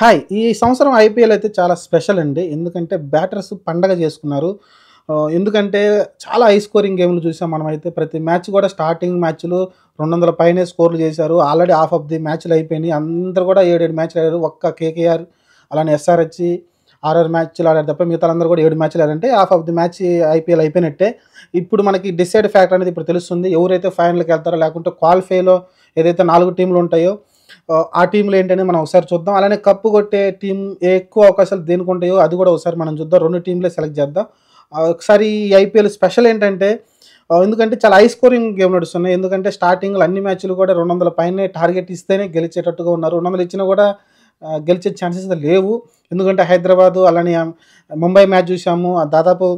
hi ఈ సంవత్సరం IPL అయితే చాలా స్పెషల్ అండి ఎందుకంటే బ్యాటర్స్ పండగ చేసుకున్నారు ఎందుకంటే చాలా హై స్కోరింగ్ గేమ్లు చూసాం మనమైతే ప్రతి మ్యాచ్ కూడా స్టార్టింగ్ మ్యాచ్లు రెండు వందల పైనే స్కోర్లు చేశారు ఆల్రెడీ హాఫ్ ఆఫ్ ది మ్యాచ్లు అయిపోయినాయి అందరూ కూడా ఏడేడు మ్యాచ్లు ఆడారు ఒక్క కేకేఆర్ అలానే ఎస్ఆర్హెచ్ ఆర్ఆర్ మ్యాచ్లు ఆడారు తప్ప మిగతా అందరూ కూడా ఏడు మ్యాచ్లు ఆడారంటే half of the match IPL అయిపోయినట్టే ఇప్పుడు మనకి డిసైడ్ ఫ్యాక్టర్ అనేది ఇప్పుడు తెలుస్తుంది ఎవరైతే ఫైనల్కి వెళ్తారో లేకుంటే క్వాలిఫైలో ఏదైతే నాలుగు టీంలు ఉంటాయో ఆ టీంలు ఏంటనేది మనం ఒకసారి చూద్దాం అలానే కప్పు కొట్టే టీం ఎక్కువ అవకాశాలు దేనికి ఉంటాయో అది కూడా ఒకసారి మనం చూద్దాం రెండు టీంలే సెలెక్ట్ చేద్దాం ఒకసారి ఈ ఐపీఎల్ స్పెషల్ ఏంటంటే ఎందుకంటే చాలా హై స్కోరింగ్ గేమ్ నడుస్తున్నాయి ఎందుకంటే స్టార్టింగ్లో అన్ని మ్యాచ్లు కూడా రెండు వందల పైనే టార్గెట్ ఇస్తేనే గెలిచేటట్టుగా ఉన్నారు రెండు వందలు ఇచ్చినా కూడా గెలిచే ఛాన్సెస్ లేవు ఎందుకంటే హైదరాబాదు అలానే ముంబై మ్యాచ్ చూసాము దాదాపు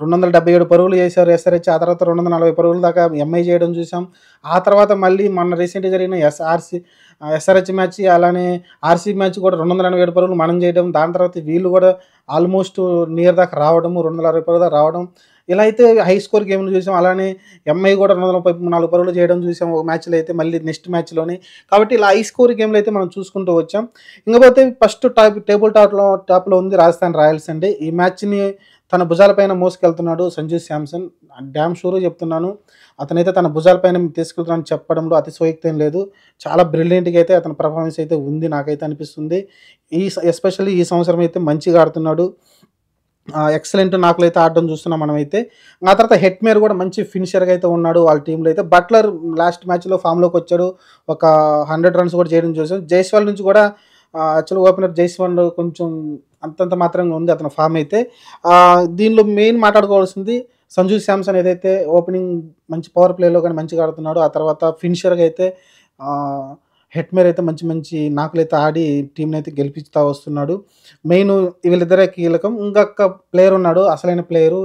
రెండు వందల డెబ్బై ఏడు పరుగులు చేశారు ఎస్ఆర్హెచ్ ఆ తర్వాత రెండు వందల నలభై పరుగుల దాకా ఎంఐ చేయడం చూసాం ఆ తర్వాత మళ్ళీ మొన్న రీసెంట్గా జరిగిన ఎస్ఆర్సి ఎస్ఆర్హెచ్ మ్యాచ్ అలానే ఆర్సీ మ్యాచ్ కూడా రెండు వందల ఎనభై ఏడు పరుగులు మనం చేయడం దాని తర్వాత వీళ్ళు కూడా ఆల్మోస్ట్ నియర్ దాకా రావడం రెండు వందల అరవై పరుగులు రావడం ఇలా అయితే హై స్కోర్ గేమ్లు చూసాం అలానే ఎంఐ కూడా రెండు వందల ముప్పై నాలుగు పరుగులు చేయడం చూసాం ఒక మ్యాచ్లో అయితే మళ్ళీ నెక్స్ట్ మ్యాచ్లోనే కాబట్టి ఇలా హై స్కోర్ గేమ్లు అయితే మనం చూసుకుంటూ వచ్చాం ఇంకపోతే ఫస్ట్ టాప్ టేబుల్ టాప్లో టాప్లో ఉంది రాజస్థాన్ రాయల్స్ అండి ఈ మ్యాచ్ని తన భుజాలపైన మోసుకెళ్తున్నాడు సంజు శాంసన్ డ్యామ్ షూర్ చెప్తున్నాను అతనైతే తన భుజాలపైన తీసుకెళ్తున్నాను చెప్పడంలో అతిశోక్తి ఏం లేదు చాలా బ్రిలియంట్గా అయితే అతని పర్ఫార్మెన్స్ అయితే ఉంది నాకైతే అనిపిస్తుంది ఈ ఎస్పెషల్లీ ఈ సంవత్సరం అయితే మంచిగా ఆడుతున్నాడు ఎక్సలెంట్ నాకులు అయితే ఆడడం చూస్తున్నాం మనమైతే ఆ తర్వాత హెట్మేర్ కూడా మంచి ఫినిషర్గా అయితే ఉన్నాడు వాళ్ళ టీంలో అయితే బట్లర్ లాస్ట్ మ్యాచ్లో ఫామ్లోకి వచ్చాడు ఒక హండ్రెడ్ రన్స్ కూడా చేయడం చూసాం జైస్వాల్ నుంచి కూడా యాక్చువల్ ఓపెనర్ జైస్వాల్ కొంచెం అంతంత మాత్రంగా ఉంది అతని ఫామ్ అయితే దీనిలో మెయిన్ మాట్లాడుకోవాల్సింది సంజు శాంసన్ ఏదైతే ఓపెనింగ్ మంచి పవర్ ప్లేలో కానీ మంచిగా ఆడుతున్నాడు ఆ తర్వాత ఫినిషర్గా అయితే హెట్మేర్ అయితే మంచి మంచి నాకులు అయితే ఆడి టీంని అయితే గెలిపిస్తూ వస్తున్నాడు మెయిన్ వీళ్ళిద్దరే కీలకం ఇంకొక ప్లేయర్ ఉన్నాడు అసలైన ప్లేయరు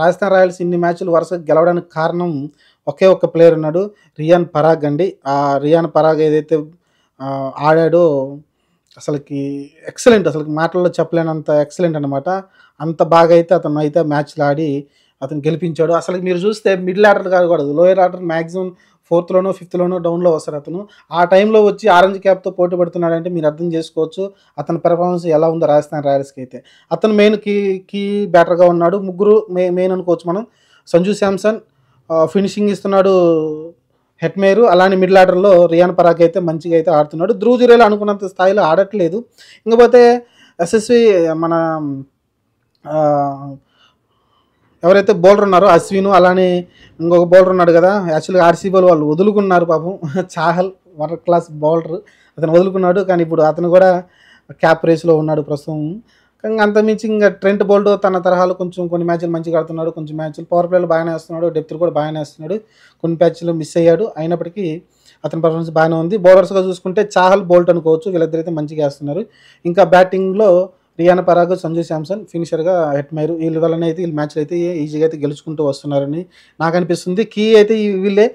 రాజస్థాన్ రాయల్స్ ఇన్ని మ్యాచ్లు వరుసగా గెలవడానికి కారణం ఒకే ఒక్క ప్లేయర్ ఉన్నాడు రియాన్ పరాగ్ అండి ఆ రియాన్ పరాగ్ ఏదైతే ఆడాడో అసలుకి ఎక్సలెంట్ అసలు మాటల్లో చెప్పలేనంత ఎక్సలెంట్ అనమాట అంత బాగా అయితే అతను అయితే మ్యాచ్లు ఆడి అతను గెలిపించాడు అసలు మీరు చూస్తే మిడిల్ ఆర్డర్ కాదు కూడా లోయర్ ఆర్డర్ మ్యాక్సిమం ఫోర్త్లోనో ఫిఫ్త్లోనో డౌన్లో వస్తారు అతను ఆ టైంలో వచ్చి ఆరెంజ్ క్యాప్తో పోటీ పడుతున్నాడంటే మీరు అర్థం చేసుకోవచ్చు అతని పెర్ఫార్మెన్స్ ఎలా ఉందో రాజస్థాన్ రాయల్స్కి అయితే అతను మెయిన్ కీ కీ బ్యాటర్గా ఉన్నాడు ముగ్గురు మెయిన్ అనుకోవచ్చు మనం సంజు శాంసన్ ఫినిషింగ్ ఇస్తున్నాడు హెట్మేరు అలానే మిడిల్ ఆర్డర్లో రియాన్ పరాగ్ అయితే మంచిగా అయితే ఆడుతున్నాడు ధ్రువ్ జురేలా అనుకున్నంత స్థాయిలో ఆడట్లేదు ఇంకపోతే ఎస్ఎస్వి మన ఎవరైతే బౌలర్ ఉన్నారో అశ్విను అలానే ఇంకొక బౌలర్ ఉన్నాడు కదా యాక్చువల్గా ఆర్సీబీలో వాళ్ళు వదులుకున్నారు పాపం చాహల్ వరల్డ్ క్లాస్ బౌలర్ అతను వదులుకున్నాడు కానీ ఇప్పుడు అతను కూడా క్యాప్ రేస్లో ఉన్నాడు ప్రస్తుతం కానీ అంతమించి ఇంకా ట్రెంట్ బోల్డ్ తన తరహాలు కొంచెం కొన్ని మ్యాచ్లు మంచిగా ఆడుతున్నాడు కొంచెం మ్యాచ్లు పవర్ ప్లేయర్లు బాగానే వేస్తున్నాడు డెప్త్ కూడా బాగానే వేస్తున్నాడు కొన్ని మ్యాచ్లు మిస్ అయ్యాడు అయినప్పటికీ అతని పర్ఫార్మెన్స్ బాగానే ఉంది బౌలర్స్గా చూసుకుంటే చాహల్ బోల్ట్ అనుకోవచ్చు వీళ్ళిద్దరు అయితే మంచిగా వేస్తున్నారు ఇంకా బ్యాటింగ్లో రియాన పరాగ్ సంజు శాంసన్ ఫినిషర్గా హెట్మైరు వీళ్ళ వల్లనే అయితే వీళ్ళు మ్యాచ్లు అయితే ఈజీగా అయితే గెలుచుకుంటూ వస్తున్నారని నాకు అనిపిస్తుంది కీ అయితే వీళ్ళే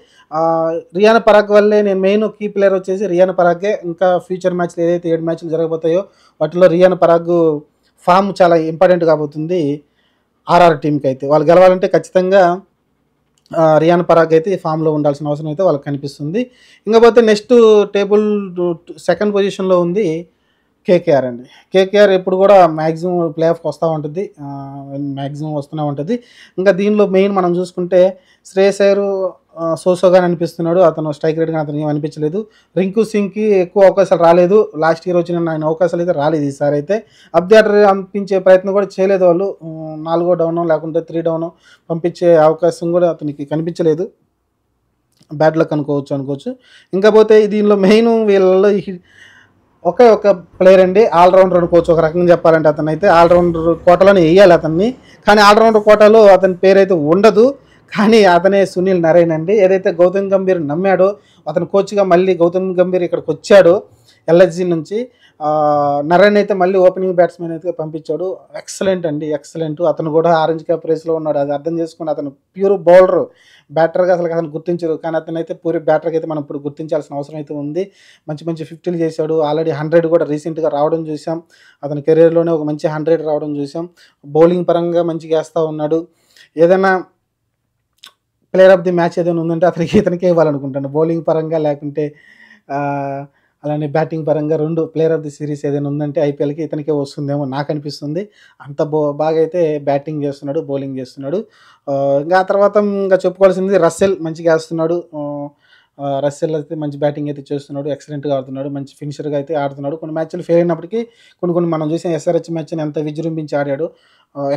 రియాన పరాగ్ వల్లే నేను మెయిన్ కీ ప్లేయర్ వచ్చేసి రియాన పరాగే ఇంకా ఫ్యూచర్ మ్యాచ్లు ఏదైతే ఏడు మ్యాచ్లు జరగబోతాయో వాటిలో రియాన పరాగ్ ఫామ్ చాలా ఇంపార్టెంట్ కాబోతుంది ఆర్ఆర్ టీంకి అయితే వాళ్ళు గెలవాలంటే ఖచ్చితంగా రియాన్ పరాగ్ అయితే ఫామ్లో ఉండాల్సిన అవసరం అయితే వాళ్ళకి కనిపిస్తుంది ఇంకపోతే నెక్స్ట్ టేబుల్ సెకండ్ పొజిషన్లో ఉంది కేకేఆర్ అండి కేకేఆర్ ఎప్పుడు కూడా మ్యాక్సిమం ప్లే ఆఫ్కి వస్తూ ఉంటుంది మ్యాక్సిమం వస్తూనే ఉంటుంది ఇంకా దీనిలో మెయిన్ మనం చూసుకుంటే శ్రేయస్ అయ్యర్ సోసోగా అనిపిస్తున్నాడు అతను స్ట్రైక్ రేట్ కానీ అతను ఏం అనిపించలేదు రింకు సింగ్కి ఎక్కువ అవకాశాలు రాలేదు లాస్ట్ ఇయర్ వచ్చిన ఆయన అవకాశాలు అయితే రాలేదు ఈసారి అయితే అప్ ఆర్డర్ పంపించే ప్రయత్నం కూడా చేయలేదు వాళ్ళు నాలుగో డౌన్ లేకుంటే త్రీ డౌన్ పంపించే అవకాశం కూడా అతనికి కనిపించలేదు బ్యాడ్ లక్ అనుకోవచ్చు అనుకోవచ్చు ఇంకా పోతే దీనిలో మెయిన్ వీళ్ళలో ఒకే ఒక ప్లేయర్ అండి ఆల్రౌండర్ అనుకోవచ్చు ఒక రకంగా చెప్పాలంటే అతను అయితే ఆల్రౌండర్ కోటలోనే వేయాలి అతన్ని కానీ ఆల్రౌండర్ కోటలో అతని పేరు అయితే ఉండదు కానీ అతనే సునీల్ నారాయణ అండి ఏదైతే గౌతమ్ గంభీర్ నమ్మాడో అతను కోచ్గా మళ్ళీ గౌతమ్ గంభీర్ ఇక్కడికి వచ్చాడు ఎల్ఎస్జీ నుంచి నరేన్ అయితే మళ్ళీ ఓపెనింగ్ బ్యాట్స్మెన్ అయితే పంపించాడు ఎక్సలెంట్ అండి ఎక్సలెంట్ అతను కూడా ఆరెంజ్ క్యాప్ రేస్లో ఉన్నాడు అది అర్థం చేసుకుని అతను ప్యూర్ బౌలరు బ్యాటర్గా అసలు అసలు గుర్తించరు కానీ అతను అయితే పూరి బ్యాటర్కి అయితే మనం ఇప్పుడు గుర్తించాల్సిన అవసరం అయితే ఉంది మంచి మంచి ఫిఫ్టీలు చేశాడు ఆల్రెడీ హండ్రెడ్ కూడా రీసెంట్గా రావడం చూసాం అతని కెరీర్లోనే ఒక మంచి హండ్రెడ్ రావడం చూసాం బౌలింగ్ పరంగా మంచిగా వేస్తూ ఉన్నాడు ఏదైనా ప్లేయర్ ఆఫ్ ది మ్యాచ్ ఏదైనా ఉందంటే అతనికి ఇతనికే ఇవ్వాలనుకుంటాను బౌలింగ్ పరంగా లేకుంటే అలానే బ్యాటింగ్ పరంగా రెండు ప్లేయర్ ఆఫ్ ది సిరీస్ ఏదైనా ఉందంటే ఐపీఎల్కి ఇతనికే వస్తుందేమో నాకు అనిపిస్తుంది అంత బో బాగా అయితే బ్యాటింగ్ చేస్తున్నాడు బౌలింగ్ చేస్తున్నాడు ఇంకా ఆ తర్వాత ఇంకా చెప్పుకోవాల్సింది రస్సెల్ మంచిగా వేస్తున్నాడు రస్సెల్ అయితే మంచి బ్యాటింగ్ అయితే చేస్తున్నాడు ఎక్సలెంట్గా ఆడుతున్నాడు మంచి ఫినిషర్గా అయితే ఆడుతున్నాడు కొన్ని మ్యాచ్లు ఫెయిల్ అయినప్పటికీ కొన్ని కొన్ని మనం చూసిన ఎస్ఆర్హెచ్ మ్యాచ్ని ఎంత విజృంభించి ఆడాడు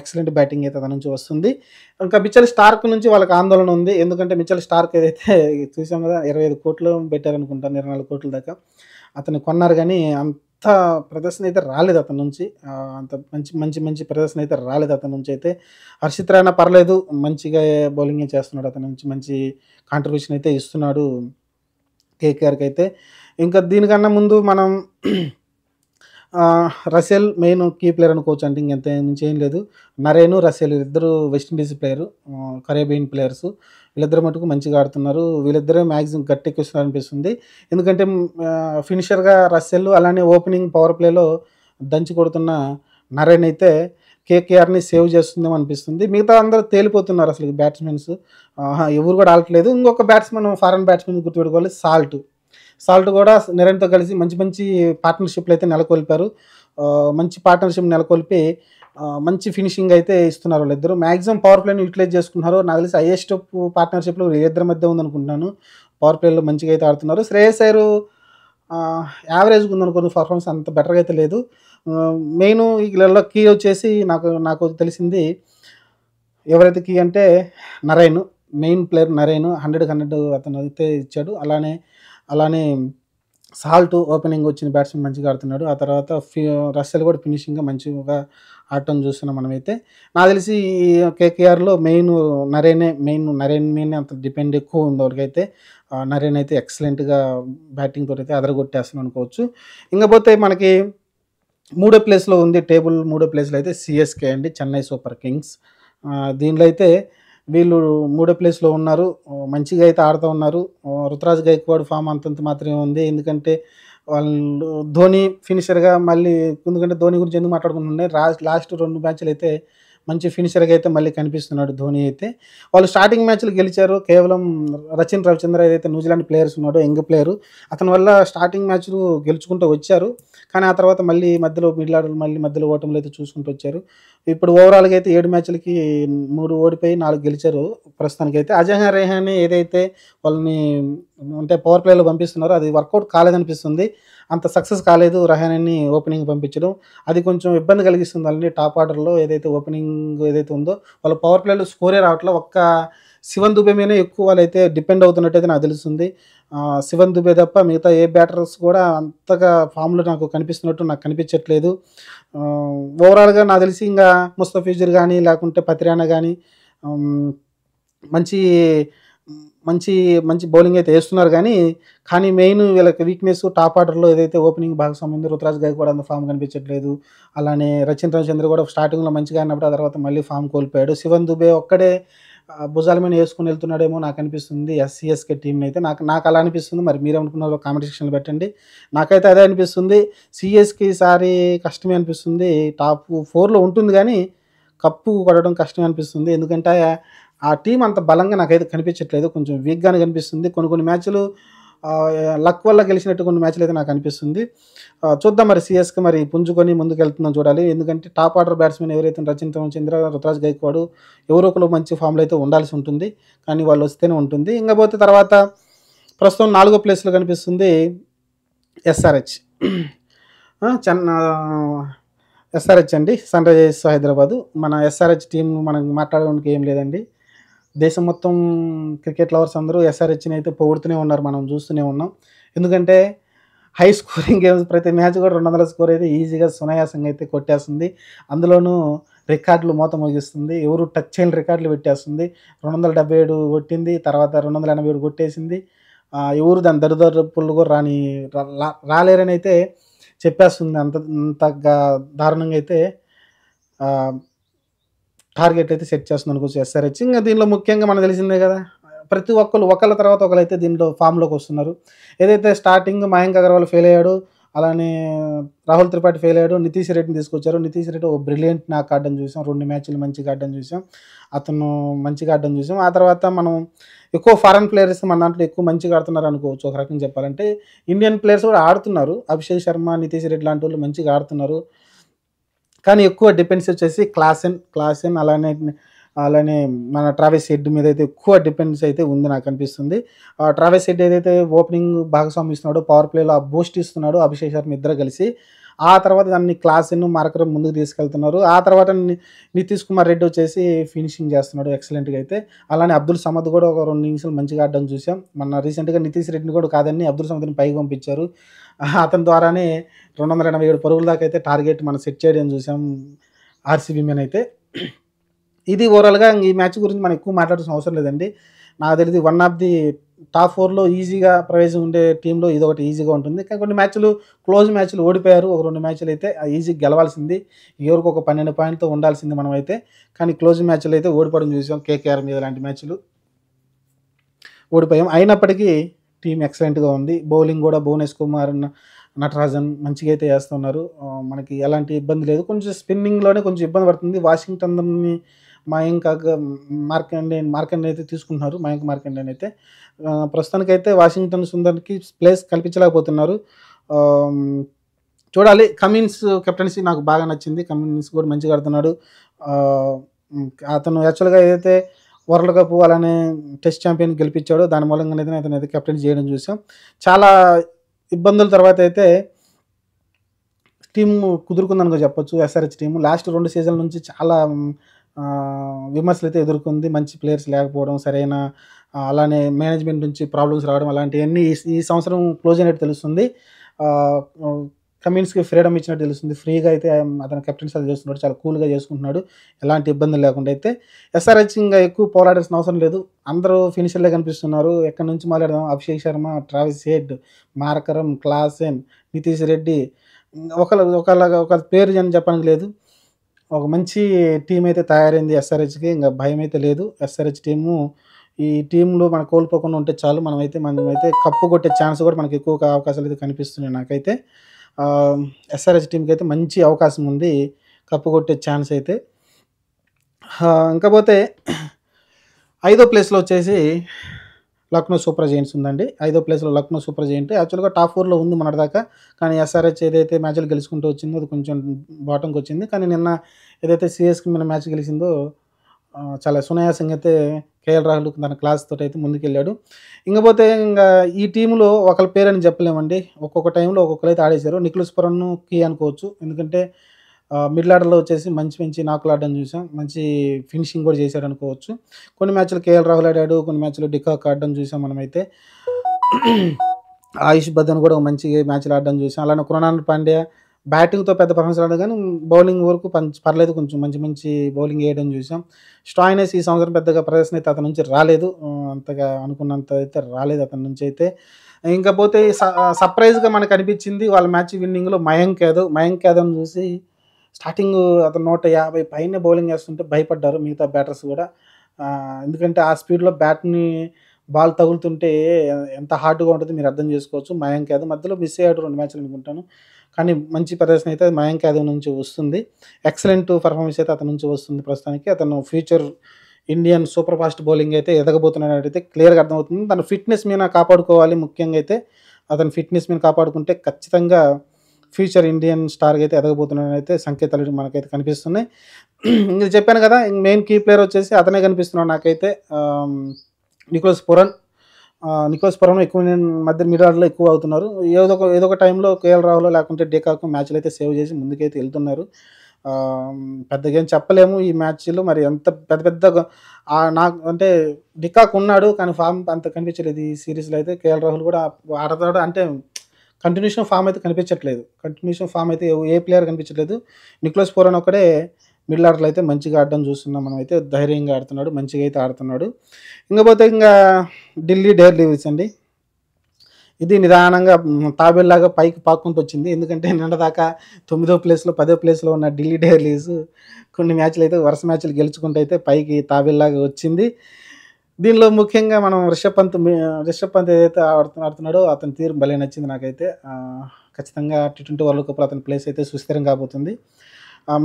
ఎక్సలెంట్ బ్యాటింగ్ అయితే అతని నుంచి వస్తుంది ఇంకా మిచ్చల్ స్టార్క్ నుంచి వాళ్ళకి ఆందోళన ఉంది ఎందుకంటే మిచ్చల్ స్టార్క్ ఏదైతే చూసాం కదా ఇరవై ఐదు కోట్లు పెట్టారనుకుంటాను ఇరవై నాలుగు కోట్ల దాకా అతను కొన్నారు కానీ అంత ప్రదర్శన అయితే రాలేదు అతని నుంచి అంత మంచి మంచి మంచి ప్రదర్శన అయితే రాలేదు అతని నుంచి అయితే హర్షిత్ రాణా పర్లేదు మంచిగా బౌలింగ్ చేస్తున్నాడు అతని నుంచి మంచి కాంట్రిబ్యూషన్ అయితే ఇస్తున్నాడు కేకేఆర్కి అయితే ఇంకా దీనికన్నా ముందు మనం రసెల్ మెయిన్ కీ ప్లేయర్ అనుకోవచ్చు అంటే ఇంకెంత నుంచి ఏం లేదు నరేను రసెల్ ఇద్దరు వెస్టిండీస్ ప్లేయర్ కరేబియన్ ప్లేయర్స్ వీళ్ళిద్దరు మటుకు మంచిగా ఆడుతున్నారు వీళ్ళిద్దరే మ్యాక్సిమం గట్టెక్కిస్తున్నారు అనిపిస్తుంది ఎందుకంటే ఫినిషర్గా రసెల్ అలానే ఓపెనింగ్ పవర్ ప్లేలో దంచి కొడుతున్న నరేన్ అయితే కేకేఆర్ని సేవ్ చేస్తుందేమో అనిపిస్తుంది మిగతా అందరూ తేలిపోతున్నారు అసలు బ్యాట్స్మెన్స్ ఎవరు కూడా ఆడట్లేదు ఇంకొక బ్యాట్స్మెన్ ఫారెన్ బ్యాట్స్మెన్ గుర్తుపెట్టుకోవాలి సాల్ట్ సాల్ట్ కూడా నిరంతో కలిసి మంచి మంచి పార్ట్నర్షిప్లు అయితే నెలకొల్పారు మంచి పార్ట్నర్షిప్ నెలకొల్పి మంచి ఫినిషింగ్ అయితే ఇస్తున్నారు వాళ్ళిద్దరు మ్యాక్సిమం పవర్ ప్లేని యూటిలైజ్ చేసుకున్నారు నాకు తెలిసి హైయెస్ట్ పార్ట్నర్షిప్లో వీళ్ళిద్దరి మధ్య ఉందనుకుంటున్నాను పవర్ ప్లేలో మంచిగా అయితే ఆడుతున్నారు శ్రేయస్ అయ్యారు యావరేజ్గా ఉందనుకున్న పర్ఫార్మెన్స్ అంత బెటర్గా అయితే లేదు మెయిన్ వీళ్ళలో కీ వచ్చేసి నాకు నాకు తెలిసింది ఎవరైతే కీ అంటే Narine main player Narine hundred hundred అతను అయితే ఇచ్చాడు అలానే అలానే సాల్ట్ ఓపెనింగ్ వచ్చిన బ్యాట్స్మెన్ మంచిగా ఆడుతున్నాడు ఆ తర్వాత రస్సెల్ కూడా ఫినిషింగ్గా మంచిగా ఆడటం చూస్తున్నాం మనమైతే నాకు తెలిసి ఈ కేకేఆర్లో మెయిన్ నరేనే మెయిన్ నరేన్ మీదనే అంత డిపెండ్ ఎక్కువ ఉంది వాళ్ళకైతే నరేన్ అయితే ఎక్సలెంట్గా బ్యాటింగ్ తోటి అయితే అదరగొట్టేస్తున్నాం అనుకోవచ్చు ఇంకపోతే మనకి మూడో ప్లేస్లో ఉంది టేబుల్ మూడో ప్లేస్లో అయితే సిఎస్కే అండి చెన్నై సూపర్ కింగ్స్ దీనిలో అయితే వీళ్ళు మూడో ప్లేస్లో ఉన్నారు మంచిగా అయితే ఆడుతూ ఉన్నారు రుతురాజ్ గైక్వాడ్ ఫామ్ అంతంత మాత్రమే ఉంది ఎందుకంటే వాళ్ళు ధోని ఫినిషర్గా మళ్ళీ ఎందుకంటే ధోని గురించి ఎందుకు మాట్లాడుకుంటున్నాయి లాస్ట్ లాస్ట్ రెండు మ్యాచ్లు అయితే మంచి ఫినిషర్గా అయితే మళ్ళీ కనిపిస్తున్నాడు ధోని అయితే వాళ్ళు స్టార్టింగ్ మ్యాచ్లు గెలిచారు కేవలం రచిన్ రవిచంద్ర ఏదైతే న్యూజిలాండ్ ప్లేయర్స్ ఉన్నాడో యంగ్ ప్లేయరు అతని వల్ల స్టార్టింగ్ మ్యాచ్లు గెలుచుకుంటూ వచ్చారు కానీ ఆ తర్వాత మళ్ళీ మధ్యలో ఆర్డర్ మళ్ళీ మధ్యలో ఓటములు అయితే చూసుకుంటూ వచ్చారు ఇప్పుడు ఓవరాల్గా అయితే ఏడు మ్యాచ్లకి మూడు ఓడిపోయి నాలుగు గెలిచారు ప్రస్తుతానికి అయితే అజహ రేహాని ఏదైతే వాళ్ళని అంటే పవర్ ప్లేలో పంపిస్తున్నారో అది వర్కౌట్ కాలేదనిపిస్తుంది అంత సక్సెస్ కాలేదు రహానీని ఓపెనింగ్ పంపించడం అది కొంచెం ఇబ్బంది కలిగిస్తుంది వాళ్ళని టాప్ ఆర్డర్లో ఏదైతే ఓపెనింగ్ ఏదైతే ఉందో వాళ్ళ పవర్ ప్లేలో స్కోరే రావట్లే ఒక్క శివన్ దుబే మీద ఎక్కువ వాళ్ళైతే డిపెండ్ అవుతున్నట్టయితే నాకు తెలుస్తుంది శివన్ దుబే తప్ప మిగతా ఏ బ్యాటర్స్ కూడా అంతగా ఫామ్లో నాకు కనిపిస్తున్నట్టు నాకు కనిపించట్లేదు ఓవరాల్గా నాకు తెలిసి ఇంకా ముస్తఫీజుర్ కానీ లేకుంటే పత్రియానా కానీ మంచి మంచి మంచి బౌలింగ్ అయితే వేస్తున్నారు కానీ కానీ మెయిన్ వీళ్ళకి వీక్నెస్ టాప్ ఆర్డర్లో ఏదైతే ఓపెనింగ్ భాగస్వామి ఉంది రుతురాజ్ గారి కూడా అంత ఫామ్ కనిపించట్లేదు అలానే రచిన్ రామచంద్ర కూడా స్టార్టింగ్లో మంచిగా అన్నప్పుడు ఆ తర్వాత మళ్ళీ ఫామ్ కోల్పోయాడు శివన్ దుబే ఒక్కడే భుజాల మీద వేసుకుని వెళ్తున్నాడేమో నాకు అనిపిస్తుంది ఎస్సీఎస్కే టీం అయితే నాకు నాకు అలా అనిపిస్తుంది మరి మీరు అనుకున్న కామెంట్ సెక్షన్లో పెట్టండి నాకైతే అదే అనిపిస్తుంది సిఎస్కి ఈసారి కష్టమే అనిపిస్తుంది టాప్ ఫోర్లో ఉంటుంది కానీ కప్పు కొట్టడం కష్టమే అనిపిస్తుంది ఎందుకంటే ఆ టీం అంత బలంగా నాకైతే కనిపించట్లేదు కొంచెం వీక్గానే కనిపిస్తుంది కొన్ని కొన్ని మ్యాచ్లు లక్ వల్ల గెలిచినట్టు కొన్ని మ్యాచ్లు అయితే నాకు అనిపిస్తుంది చూద్దాం మరి సిఎస్కి మరి పుంజుకొని ముందుకు చూడాలి ఎందుకంటే టాప్ ఆర్డర్ బ్యాట్స్మెన్ ఎవరైతే రచింతం చంద్ర రుతురాజ్ గైక్వాడు ఎవరో ఒకరు మంచి ఫామ్లో అయితే ఉండాల్సి ఉంటుంది కానీ వాళ్ళు వస్తేనే ఉంటుంది ఇంకపోతే తర్వాత ప్రస్తుతం నాలుగో ప్లేస్లో కనిపిస్తుంది ఎస్ఆర్హెచ్ చెన్న ఎస్ఆర్హెచ్ అండి సన్ రైజర్స్ హైదరాబాదు మన ఎస్ఆర్హెచ్ టీం మనం మాట్లాడడానికి ఏం లేదండి దేశం మొత్తం క్రికెట్ లవర్స్ అందరూ ఎస్ఆర్హెచ్ని అయితే పొగుడుతూనే ఉన్నారు మనం చూస్తూనే ఉన్నాం ఎందుకంటే హై స్కోరింగ్ గేమ్స్ ప్రతి మ్యాచ్ కూడా రెండు వందల స్కోర్ అయితే ఈజీగా సునాయాసంగా అయితే కొట్టేస్తుంది అందులోనూ రికార్డులు మూత ముగిస్తుంది ఎవరు టచ్ చేయని రికార్డులు పెట్టేస్తుంది రెండు వందల డెబ్బై ఏడు కొట్టింది తర్వాత రెండు వందల ఎనభై ఏడు కొట్టేసింది ఎవరు దాని దరిదరుపులు కూడా రాని రాలేరని అయితే చెప్పేస్తుంది అంత అంతగా దారుణంగా అయితే టార్గెట్ అయితే సెట్ చేస్తుంది అనుకోవచ్చు ఎస్ఆర్హెచ్ ఇంకా దీనిలో ముఖ్యంగా మనకు తెలిసిందే కదా ప్రతి ఒక్కరు ఒకళ్ళ తర్వాత ఒకరైతే దీంట్లో ఫామ్లోకి వస్తున్నారు ఏదైతే స్టార్టింగ్ మయాంక్ అగర్వాల్ ఫెయిల్ అయ్యాడు అలానే రాహుల్ త్రిపాఠి ఫెయిల్ అయ్యాడు నితీష్ రెడ్డిని తీసుకొచ్చారు నితీష్ రెడ్డి ఒక బ్రిలియంట్ నాకు ఆడడం చూసాం రెండు మ్యాచ్లు మంచిగా ఆడడం చూసాం అతను మంచిగా ఆడడం చూసాం ఆ తర్వాత మనం ఎక్కువ ఫారెన్ ప్లేయర్స్ మన దాంట్లో ఎక్కువ మంచిగా ఆడుతున్నారు అనుకోవచ్చు ఒక రకంగా చెప్పాలంటే ఇండియన్ ప్లేయర్స్ కూడా ఆడుతున్నారు అభిషేక్ శర్మ నితీష్ రెడ్డి లాంటి వాళ్ళు మంచిగా ఆడుతున్నారు కానీ ఎక్కువ డిపెండ్స్ వచ్చేసి క్లాసెన్ క్లాసెన్ అలానే అలానే మన ట్రావెస్ హెడ్ మీద అయితే ఎక్కువ డిపెండ్స్ అయితే ఉంది నాకు అనిపిస్తుంది ట్రావెస్ హెడ్ ఏదైతే ఓపెనింగ్ భాగస్వామి ఇస్తున్నాడో పవర్ ప్లేలో ఆ బూస్ట్ ఇస్తున్నాడు అభిషేక్ శర్మ ఇద్దరు కలిసి ఆ తర్వాత దాన్ని క్లాసిన్ మార్కర్ ముందుకు తీసుకెళ్తున్నారు ఆ తర్వాత నితీష్ కుమార్ రెడ్డి వచ్చేసి ఫినిషింగ్ చేస్తున్నాడు ఎక్సలెంట్గా అయితే అలానే అబ్దుల్ సమద్ కూడా ఒక రెండు నిమిషాలు మంచిగా ఆడడం చూసాం మన రీసెంట్గా నితీష్ రెడ్డిని కూడా కాదని అబ్దుల్ సమద్ని పైకి పంపించారు అతని ద్వారానే రెండు వందల ఎనభై ఏడు పరుగుల దాకా అయితే టార్గెట్ మనం సెట్ చేయడం చూసాం ఆర్సీబీ మెన్ అయితే ఇది ఓవరాల్గా ఈ మ్యాచ్ గురించి మనం ఎక్కువ మాట్లాడాల్సిన అవసరం లేదండి నాకు తెలిసి వన్ ఆఫ్ ది టాప్ ఫోర్లో ఈజీగా ప్రవేశం ఉండే టీంలో ఇది ఒకటి ఈజీగా ఉంటుంది కానీ కొన్ని మ్యాచ్లు క్లోజ్ మ్యాచ్లు ఓడిపోయారు ఒక రెండు మ్యాచ్లు అయితే ఈజీగా గెలవాల్సింది ఎవరికి ఒక పన్నెండు పాయింట్తో ఉండాల్సింది మనం అయితే కానీ క్లోజ్ మ్యాచ్లు అయితే ఓడిపోవడం చూసాం కేకేఆర్ మీద లాంటి మ్యాచ్లు ఓడిపోయాం అయినప్పటికీ టీం ఎక్సలెంట్గా ఉంది బౌలింగ్ కూడా భువనేష్ కుమార్ నటరాజన్ మంచిగా అయితే వేస్తున్నారు మనకి ఎలాంటి ఇబ్బంది లేదు కొంచెం స్పిన్నింగ్లోనే కొంచెం ఇబ్బంది పడుతుంది వాషింగ్టన్ని మయంక్ మార్కండే మార్కండే అయితే తీసుకుంటున్నారు మయంక్ మార్కండే అయితే ప్రస్తుతానికైతే వాషింగ్టన్ సుందర్కి ప్లేస్ కల్పించలేకపోతున్నారు చూడాలి కమిన్స్ కెప్టెన్సీ నాకు బాగా నచ్చింది కమిన్స్ కూడా మంచిగా ఆడుతున్నాడు అతను యాక్చువల్గా ఏదైతే వరల్డ్ కప్ అలానే టెస్ట్ ఛాంపియన్ గెలిపించాడు దాని మూలంగానే అతను అయితే కెప్టెన్ చేయడం చూసాం చాలా ఇబ్బందుల తర్వాత అయితే టీం కుదురుకుందనుకో చెప్పొచ్చు ఎస్ఆర్హెచ్ టీం లాస్ట్ రెండు సీజన్ల నుంచి చాలా విమర్శలు అయితే ఎదుర్కొంది మంచి ప్లేయర్స్ లేకపోవడం సరైన అలానే మేనేజ్మెంట్ నుంచి ప్రాబ్లమ్స్ రావడం అలాంటివన్నీ ఈ సంవత్సరం క్లోజ్ అయినట్టు తెలుస్తుంది కమెంట్స్కి ఫ్రీడమ్ ఇచ్చినట్టు తెలుస్తుంది ఫ్రీగా అయితే అతను కెప్టెన్స్ అది చేస్తున్నాడు చాలా కూల్గా చేసుకుంటున్నాడు ఎలాంటి ఇబ్బంది లేకుండా అయితే ఎస్ఆర్హెచ్ ఇంకా ఎక్కువ పోరాడాల్సిన అవసరం లేదు అందరూ ఫినిషర్లే కనిపిస్తున్నారు ఎక్కడి నుంచి మాట్లాడదాం Abhishek Sharma Travis Head Markram Klaasen Nitish Reddy ఒకళ్ళ ఒకలాగా ఒక పేరు అని చెప్పడానికి లేదు ఒక మంచి టీం అయితే తయారైంది ఎస్ఆర్హెచ్కి ఇంకా భయం అయితే లేదు ఎస్ఆర్హెచ్ టీము ఈ టీంలో మనం కోల్పోకుండా ఉంటే చాలు మనమైతే మనమైతే కప్పు కొట్టే ఛాన్స్ కూడా మనకి ఎక్కువ అవకాశాలు అయితే కనిపిస్తున్నాయి నాకైతే ఎస్ఆర్హెచ్ టీంకి అయితే మంచి అవకాశం ఉంది కప్పు కొట్టే ఛాన్స్ అయితే ఇంకపోతే ఐదో ప్లేస్లో వచ్చేసి లక్నో సూపర్ జైంట్స్ ఉందండి ఐదో ప్లేస్లో లక్నో సూపర్ జైంట్ యాక్చువల్గా టాప్ ఫోర్లో ఉంది మన దాకా కానీ ఎస్ఆర్హెచ్ ఏదైతే మ్యాచ్లు గెలుచుకుంటూ వచ్చిందో అది కొంచెం బాటంకి వచ్చింది కానీ నిన్న ఏదైతే సిఎస్కి మన మ్యాచ్ గెలిచిందో చాలా సునాయాసంగా అయితే కేఎల్ రాహుల్ తన క్లాస్ తోటి అయితే ముందుకెళ్ళాడు ఇంకపోతే ఇంకా ఈ టీంలో ఒకళ్ళ పేరని చెప్పలేమండి ఒక్కొక్క టైంలో ఒక్కొక్కరు అయితే ఆడేశారు నిఖిలస్ కీ అనుకోవచ్చు ఎందుకంటే మిడిల్ ఆర్డర్లో వచ్చేసి మంచి మంచి నాకులు ఆడడం చూసాం మంచి ఫినిషింగ్ కూడా చేశాడు అనుకోవచ్చు కొన్ని మ్యాచ్లు కేఎల్ రాహుల్ ఆడాడు కొన్ని మ్యాచ్లు డికాక్ ఆడడం చూసాం మనమైతే ఆయుష్ బద్దన్ కూడా మంచి మ్యాచ్లు ఆడడం చూసాం అలానే కురణాన్ పాండ్యా బ్యాటింగ్తో పెద్ద పర్ఫార్మెన్స్ రాలేదు కానీ బౌలింగ్ వరకు పర్లేదు కొంచెం మంచి మంచి బౌలింగ్ వేయడం చూసాం స్టాయినెస్ ఈ సంవత్సరం పెద్దగా ప్రదర్శన అయితే అతని నుంచి రాలేదు అంతగా అనుకున్నంత అయితే రాలేదు అతని నుంచి అయితే ఇంకా పోతే సర్ప్రైజ్గా మనకు అనిపించింది వాళ్ళ మ్యాచ్ విన్నింగ్లో మయాంక్ యాదవ్ మయాంక్ యాదవ్ని చూసి స్టార్టింగ్ అతను నూట యాభై పైన బౌలింగ్ వేస్తుంటే భయపడ్డారు మిగతా బ్యాటర్స్ కూడా ఎందుకంటే ఆ స్పీడ్లో బ్యాట్ని బాల్ తగులుతుంటే ఎంత హార్డ్గా ఉంటుంది మీరు అర్థం చేసుకోవచ్చు మయాంక్ యాదవ్ మధ్యలో మిస్ అయ్యాడు రెండు మ్యాచ్లు అనుకుంటాను కానీ మంచి ప్రదర్శన అయితే మయాంక్ యాదవ్ నుంచి వస్తుంది ఎక్సలెంట్ పర్ఫార్మెన్స్ అయితే అతని నుంచి వస్తుంది ప్రస్తుతానికి అతను future Indian super fast bowling అయితే ఎదగబోతున్నాడు అయితే క్లియర్గా అర్థమవుతుంది తన ఫిట్నెస్ మీద కాపాడుకోవాలి ముఖ్యంగా అయితే అతని ఫిట్నెస్ మీద కాపాడుకుంటే ఖచ్చితంగా ఫ్యూచర్ ఇండియన్ స్టార్గా అయితే ఎదగబోతున్నాడు అయితే సంకేతాలు మనకైతే కనిపిస్తున్నాయి ఇంకా చెప్పాను కదా మెయిన్ కీ ప్లేయర్ వచ్చేసి అతనే కనిపిస్తున్నాడు నాకైతే నికోస్ పురన్ నికోస్ నికోస్పురం ఎక్కువ మధ్య మిడార్లో ఎక్కువ అవుతున్నారు ఏదో ఒక ఏదో ఒక టైంలో కేఎల్ రావులో లేకుంటే డేకాకు మ్యాచ్లు అయితే సేవ్ చేసి ముందుకైతే వెళ్తున్నారు పెద్దగా ఏం చెప్పలేము ఈ మ్యాచ్లో మరి ఎంత పెద్ద పెద్ద నాకు అంటే డికాక్ ఉన్నాడు కానీ ఫామ్ అంత కనిపించలేదు ఈ సిరీస్లో అయితే కేఎల్ రాహుల్ కూడా ఆడతాడు అంటే కంటిన్యూషన్ ఫామ్ అయితే కనిపించట్లేదు కంటిన్యూషన్ ఫామ్ అయితే ఏ ప్లేయర్ కనిపించట్లేదు నిక్లోస్ పోరాన్ ఒకడే మిడిల్ ఆర్డర్లో అయితే మంచిగా ఆడడం చూస్తున్నాం మనం అయితే ధైర్యంగా ఆడుతున్నాడు మంచిగా అయితే ఆడుతున్నాడు ఇంకపోతే ఇంకా ఢిల్లీ డేర్ లీవ్స్ అండి ఇది నిదానంగా తాబేల్లాగా పైకి పాక్కుంటూ వచ్చింది ఎందుకంటే నిన్నదాకా తొమ్మిదో ప్లేస్లో పదో ప్లేస్లో ఉన్న ఢిల్లీ లీవ్స్ కొన్ని మ్యాచ్లు అయితే వరుస మ్యాచ్లు గెలుచుకుంటూ అయితే పైకి తాబేల్లాగా వచ్చింది దీనిలో ముఖ్యంగా మనం రిషబ్ పంత్ రిషబ్ పంత్ ఏదైతే ఆడుతున్నాడో అతని తీరు భలే నచ్చింది నాకైతే ఖచ్చితంగా టీ ట్వంటీ వరల్డ్ కప్లో అతని ప్లేస్ అయితే సుస్థిరం కాబోతుంది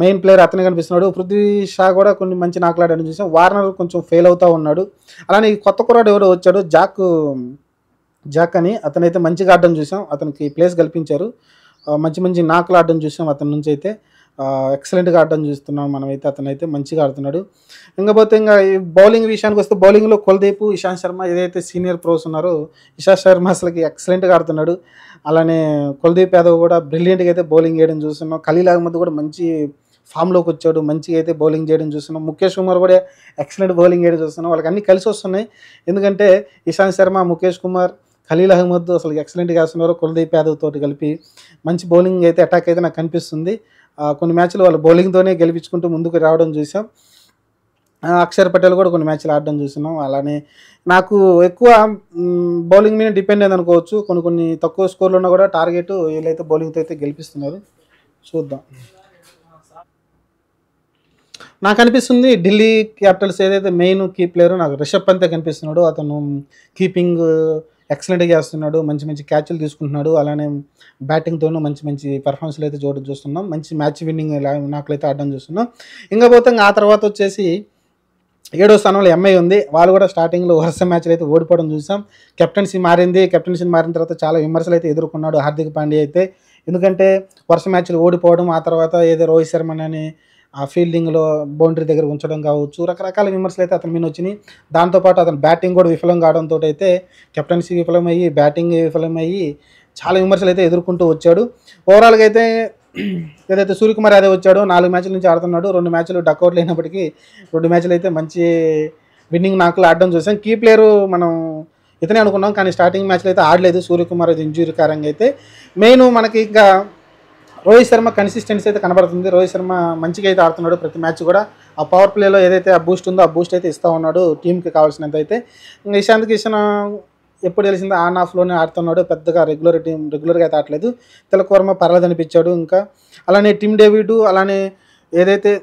మెయిన్ ప్లేయర్ అతనే కనిపిస్తున్నాడు పృథ్వీ షా కూడా కొన్ని మంచి నాకులాడని చూసాం వార్నర్ కొంచెం ఫెయిల్ అవుతూ ఉన్నాడు అలానే కొత్త కుర్రాడు ఎవరో వచ్చాడు జాక్ జాక్ అని అతనైతే మంచిగా ఆడడం చూసాం అతనికి ప్లేస్ కల్పించారు మంచి మంచి నాకులు ఆడడం చూసాం అతని నుంచి అయితే ఎక్సలెంట్గా ఆడడం చూస్తున్నాం మనమైతే అతనైతే మంచిగా ఆడుతున్నాడు ఇంకపోతే ఇంకా ఈ బౌలింగ్ విషయానికి వస్తే బౌలింగ్లో కులదీప్ ఇషాంత్ శర్మ ఏదైతే సీనియర్ ప్రోస్ ఉన్నారో ఇషాంత్ శర్మ అసలుకి ఎక్సలెంట్గా ఆడుతున్నాడు అలానే కుల్దీప్ యాదవ్ కూడా బ్రిలియంట్గా అయితే బౌలింగ్ చేయడం చూస్తున్నాం ఖలీల్ అహ్మద్ కూడా మంచి ఫామ్లోకి వచ్చాడు మంచిగా అయితే బౌలింగ్ చేయడం చూస్తున్నాం ముఖేష్ కుమార్ కూడా ఎక్సలెంట్ బౌలింగ్ చేయడం చూస్తున్నాం వాళ్ళకి అన్నీ కలిసి వస్తున్నాయి ఎందుకంటే ఇషాంత్ శర్మ ముఖేష్ కుమార్ ఖలీల్ అహ్మద్ అసలు ఎక్సలెంట్గా వేస్తున్నారు కుల్దీప్ యాదవ్ తోటి కలిపి మంచి బౌలింగ్ అయితే అటాక్ అయితే నాకు కనిపిస్తుంది కొన్ని మ్యాచ్లు వాళ్ళు బౌలింగ్తోనే గెలిపించుకుంటూ ముందుకు రావడం చూసాం అక్షర్ పటేల్ కూడా కొన్ని మ్యాచ్లు ఆడడం చూసినాం అలానే నాకు ఎక్కువ బౌలింగ్ మీద డిపెండ్ అయింది అనుకోవచ్చు కొన్ని కొన్ని తక్కువ స్కోర్లు ఉన్నా కూడా టార్గెట్ వీళ్ళైతే బౌలింగ్తో అయితే గెలిపిస్తున్నారు చూద్దాం నాకు అనిపిస్తుంది ఢిల్లీ క్యాపిటల్స్ ఏదైతే మెయిన్ కీ ప్లేయర్ నాకు రిషబ్ పంతే కనిపిస్తున్నాడు అతను కీపింగ్ ఎక్సలెంట్గా uh, చేస్తున్నాడు మంచి మంచి క్యాచ్లు తీసుకుంటున్నాడు అలానే బ్యాటింగ్తోనూ మంచి మంచి పెర్ఫార్మెన్స్లు అయితే చూడడం చూస్తున్నాం మంచి మ్యాచ్ విన్నింగ్ నాకైతే ఆడడం చూస్తున్నాం ఇంకా పోతే ఆ తర్వాత వచ్చేసి ఏడో స్థానంలో ఎంఐ ఉంది వాళ్ళు కూడా స్టార్టింగ్లో వరుస మ్యాచ్లు అయితే ఓడిపోవడం చూసాం కెప్టెన్సీ మారింది కెప్టెన్సీ మారిన తర్వాత చాలా విమర్శలు అయితే ఎదుర్కొన్నాడు హార్దిక్ పాండే అయితే ఎందుకంటే వరుస మ్యాచ్లు ఓడిపోవడం ఆ తర్వాత ఏదో రోహిత్ శర్మ అని ఆ ఫీల్డింగ్లో బౌండరీ దగ్గర ఉంచడం కావచ్చు రకరకాల విమర్శలు అయితే అతని మీద వచ్చినాయి దాంతోపాటు అతను బ్యాటింగ్ కూడా విఫలం కావడంతో అయితే కెప్టెన్సీ విఫలమయ్యి బ్యాటింగ్ విఫలమయ్యి చాలా విమర్శలు అయితే ఎదుర్కొంటూ వచ్చాడు ఓవరాల్గా అయితే ఏదైతే సూర్యకుమార్ యాదవ్ వచ్చాడో నాలుగు మ్యాచ్ల నుంచి ఆడుతున్నాడు రెండు మ్యాచ్లు డక్అవుట్ లేనప్పటికీ రెండు మ్యాచ్లు అయితే మంచి విన్నింగ్ నాకులు ఆడడం చూసాం కీ ప్లేయరు మనం ఇతనే అనుకున్నాం కానీ స్టార్టింగ్ మ్యాచ్లు అయితే ఆడలేదు సూర్యకుమార్ అది ఇంజూరీ కారంగా అయితే మెయిన్ మనకి ఇంకా రోహిత్ శర్మ కన్సిస్టెన్సీ అయితే కనబడుతుంది రోహిత్ శర్మ మంచిగా అయితే ఆడుతున్నాడు ప్రతి మ్యాచ్ కూడా ఆ పవర్ ప్లేలో ఏదైతే ఆ బూస్ట్ ఉందో ఆ బూస్ట్ అయితే ఇస్తూ ఉన్నాడు టీంకి కావాల్సినంత అయితే ఇషాంత్ కిషన్ ఎప్పుడు తెలిసిందో ఆన్ ఆఫ్లోనే ఆడుతున్నాడు పెద్దగా రెగ్యులర్ టీం రెగ్యులర్గా అయితే ఆడలేదు తెలకూర్మ పర్లేదు అనిపించాడు ఇంకా అలానే టిమ్ డేవిడ్ అలానే ఏదైతే